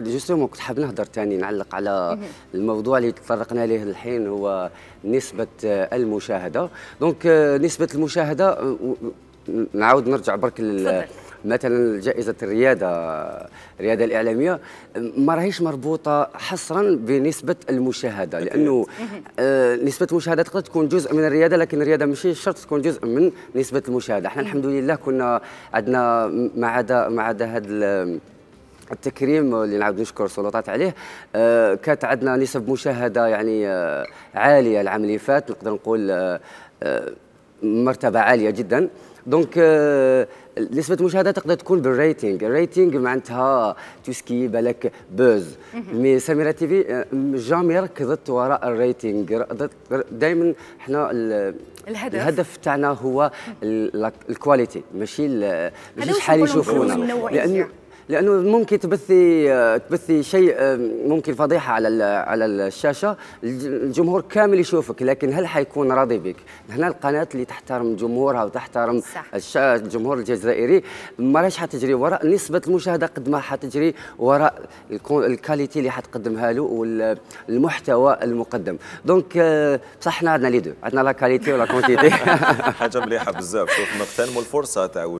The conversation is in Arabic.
جوستومون كنت حاب نهضر ثاني نعلق على الموضوع اللي تطرقنا ليه الحين هو نسبة المشاهدة دونك نسبة المشاهدة نعاود نرجع برك مثلا جائزة الريادة الريادة الإعلامية ما راهيش مربوطة حصرا بنسبة المشاهدة لأنه آه، نسبة المشاهدة تقدر تكون جزء من الريادة لكن الريادة ماشي شرط تكون جزء من نسبة المشاهدة احنا الحمد لله كنا عندنا ما عدا ما عدا هذا التكريم اللي نعاود نشكر السلطات عليه آه كانت عندنا نسب مشاهده يعني آه عاليه العام اللي فات نقدر نقول آه, آه، مرتبه عاليه جدا دونك آه، نسبة المشاهدة تقدر تكون بالريتينغ، الريتينغ معناتها توسكي بالك بوز، مي سميرة تي في آه، جامي ركضت وراء الريتينغ، دائما احنا الهدف الهدف تاعنا هو الكواليتي ماشي ماشي شحال يشوفونا لأنه لانه ممكن تبثي آه، تبثي شيء آه، ممكن فضيحه على على الشاشه الجمهور كامل يشوفك لكن هل حيكون راضي بك؟ هنا القناه اللي تحترم جمهورها وتحترم صح. الجمهور الجزائري راهش حتجري وراء نسبه المشاهده قد ما حتجري وراء الكاليتي اللي حتقدمها له والمحتوى المقدم دونك آه، بصح حنا عندنا لي دو عندنا لا كاليتي ولا كونتيتي حاجه مليحه بزاف شوف نغتنموا الفرصه تاع